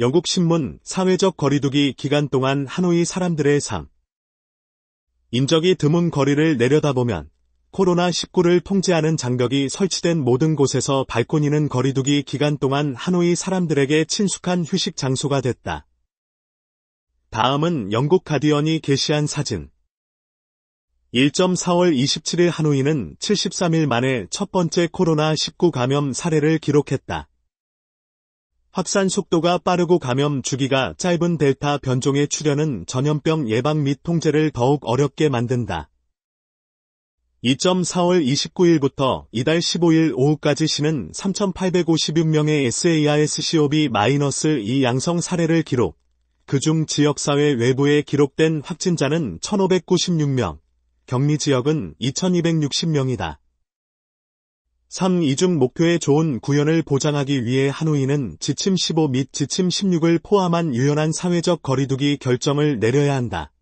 영국 신문 사회적 거리두기 기간 동안 하노이 사람들의 삶. 인적이 드문 거리를 내려다보면 코로나19를 통제하는 장벽이 설치된 모든 곳에서 발코니는 거리두기 기간 동안 하노이 사람들에게 친숙한 휴식 장소가 됐다. 다음은 영국 가디언이 게시한 사진. 1.4월 27일 하노이는 73일 만에 첫 번째 코로나19 감염 사례를 기록했다. 확산 속도가 빠르고 감염 주기가 짧은 델타 변종의 출현은 전염병 예방 및 통제를 더욱 어렵게 만든다. 2.4월 29일부터 이달 15일 오후까지 시는 3,856명의 SARS-CoV-2 양성 사례를 기록, 그 중 지역사회 외부에 기록된 확진자는 1,596명, 격리 지역은 2,260명이다. 3. 이중 목표의 좋은 구현을 보장하기 위해 하노이는 지침 15 및 지침 16을 포함한 유연한 사회적 거리두기 결정을 내려야 한다.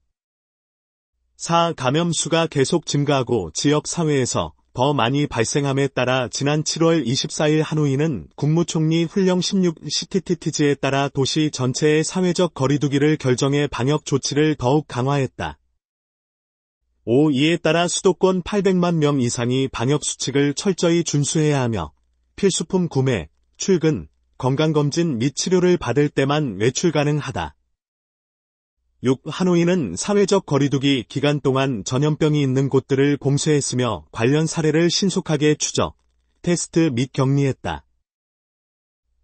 4. 감염 수가 계속 증가하고 지역 사회에서 더 많이 발생함에 따라 지난 7월 24일 하노이는 국무총리 훈령 16 CTTTG에 따라 도시 전체의 사회적 거리두기를 결정해 방역 조치를 더욱 강화했다. 5. 이에 따라 수도권 800만 명 이상이 방역수칙을 철저히 준수해야 하며 필수품 구매, 출근, 건강검진 및 치료를 받을 때만 외출 가능하다. 6. 하노이는 사회적 거리두기 기간 동안 전염병이 있는 곳들을 봉쇄했으며 관련 사례를 신속하게 추적, 테스트 및 격리했다.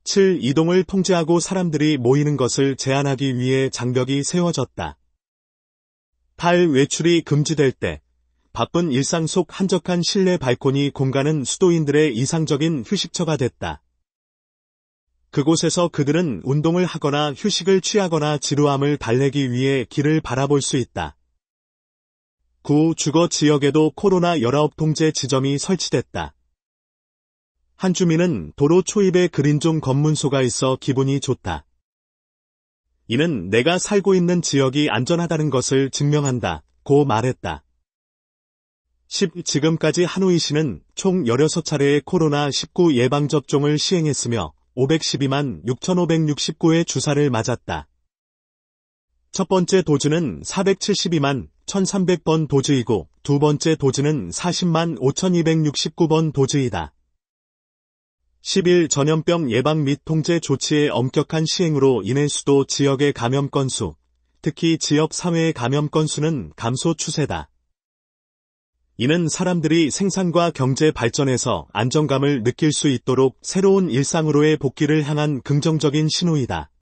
7. 이동을 통제하고 사람들이 모이는 것을 제한하기 위해 장벽이 세워졌다. 8. 외출이 금지될 때 바쁜 일상 속 한적한 실내 발코니 공간은 수도인들의 이상적인 휴식처가 됐다. 그곳에서 그들은 운동을 하거나 휴식을 취하거나 지루함을 달래기 위해 길을 바라볼 수 있다. 9. 주거 지역에도 코로나 19 통제 지점이 설치됐다. 한 주민은 도로 초입에 그린존 검문소가 있어 기분이 좋다. 이는 내가 살고 있는 지역이 안전하다는 것을 증명한다. 고 말했다. 10. 지금까지 하노이 시는 총 16차례의 코로나19 예방접종을 시행했으며 512만 6,569의 주사를 맞았다. 첫 번째 도주는 472만 1,300번 도주이고 두 번째 도주는 40만 5,269번 도주이다. 10일 전염병 예방 및 통제 조치의 엄격한 시행으로 인해 수도 지역의 감염 건수, 특히 지역 사회의 감염 건수는 감소 추세다. 이는 사람들이 생산과 경제 발전에서 안정감을 느낄 수 있도록 새로운 일상으로의 복귀를 향한 긍정적인 신호이다.